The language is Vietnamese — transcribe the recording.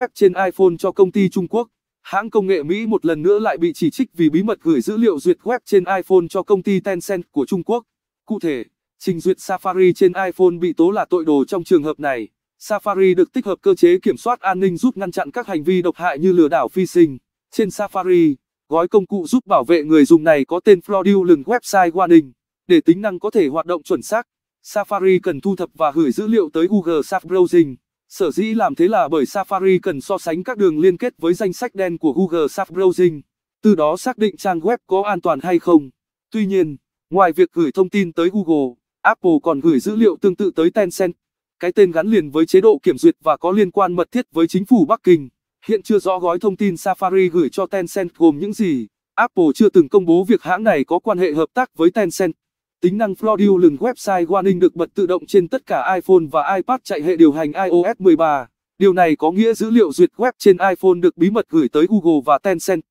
phép trên iPhone cho công ty Trung Quốc. Hãng công nghệ Mỹ một lần nữa lại bị chỉ trích vì bí mật gửi dữ liệu duyệt web trên iPhone cho công ty Tencent của Trung Quốc. Cụ thể, trình duyệt Safari trên iPhone bị tố là tội đồ trong trường hợp này. Safari được tích hợp cơ chế kiểm soát an ninh giúp ngăn chặn các hành vi độc hại như lừa đảo phishing. Trên Safari, gói công cụ giúp bảo vệ người dùng này có tên Fraudulent Website Warning. Để tính năng có thể hoạt động chuẩn xác, Safari cần thu thập và gửi dữ liệu tới Google Safe Browsing. Sở dĩ làm thế là bởi Safari cần so sánh các đường liên kết với danh sách đen của Google Safe Browsing, từ đó xác định trang web có an toàn hay không. Tuy nhiên, ngoài việc gửi thông tin tới Google, Apple còn gửi dữ liệu tương tự tới Tencent, cái tên gắn liền với chế độ kiểm duyệt và có liên quan mật thiết với chính phủ Bắc Kinh. Hiện chưa rõ gói thông tin Safari gửi cho Tencent gồm những gì. Apple chưa từng công bố việc hãng này có quan hệ hợp tác với Tencent. Tính năng Fraudulent Website Warning được bật tự động trên tất cả iPhone và iPad chạy hệ điều hành iOS 13. Điều này có nghĩa dữ liệu duyệt web trên iPhone được bí mật gửi tới Google và Tencent.